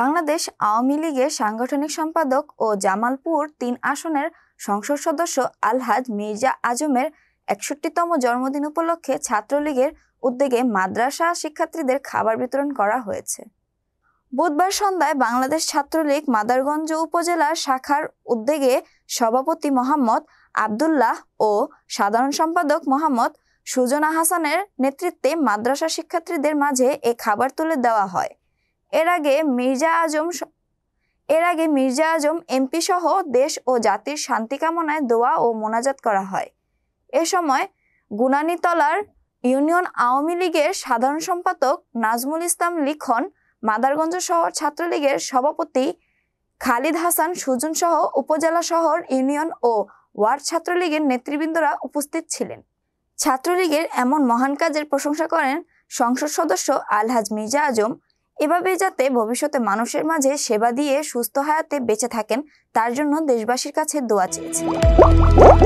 বাংলাদেশ আওয়ামী লীগের সাংগঠনিক সম্পাদক ও জামালপুর তিন আসনের সংসদ সদস্য আলহাজ মির্জা আজমের একষট্টিতম জন্মদিন উপলক্ষে ছাত্রলীগের উদ্যোগে মাদ্রাসা শিক্ষার্থীদের খাবার বিতরণ করা হয়েছে বুধবার সন্ধ্যায় বাংলাদেশ ছাত্রলীগ মাদারগঞ্জ উপজেলার শাখার উদ্যোগে সভাপতি মোহাম্মদ আবদুল্লাহ ও সাধারণ সম্পাদক মোহাম্মদ সুজনা হাসানের নেতৃত্বে মাদ্রাসা শিক্ষার্থীদের মাঝে এ খাবার তুলে দেওয়া হয় এর আগে মির্জা আজম এর আগে মির্জা আজম এমপি সহ দেশ ও জাতির শান্তি কামনায় দোয়া ও মোনাজাত করা হয় এ সময় গুনানিতলার ইউনিয়ন আওয়ামী লীগের সাধারণ সম্পাদক নাজমুল ইসলাম লিখন মাদারগঞ্জ শহর ছাত্রলীগের সভাপতি খালিদ হাসান সুজন সহ উপজেলা শহর ইউনিয়ন ও ওয়ার্ড ছাত্রলীগের নেতৃবৃন্দরা উপস্থিত ছিলেন ছাত্রলীগের এমন মহান কাজের প্রশংসা করেন সংসদ সদস্য আলহাজ মির্জা আজম এভাবে যাতে ভবিষ্যতে মানুষের মাঝে সেবা দিয়ে সুস্থ হায়াতে বেঁচে থাকেন তার জন্য দেশবাসীর কাছে দোয়া চেয়েছে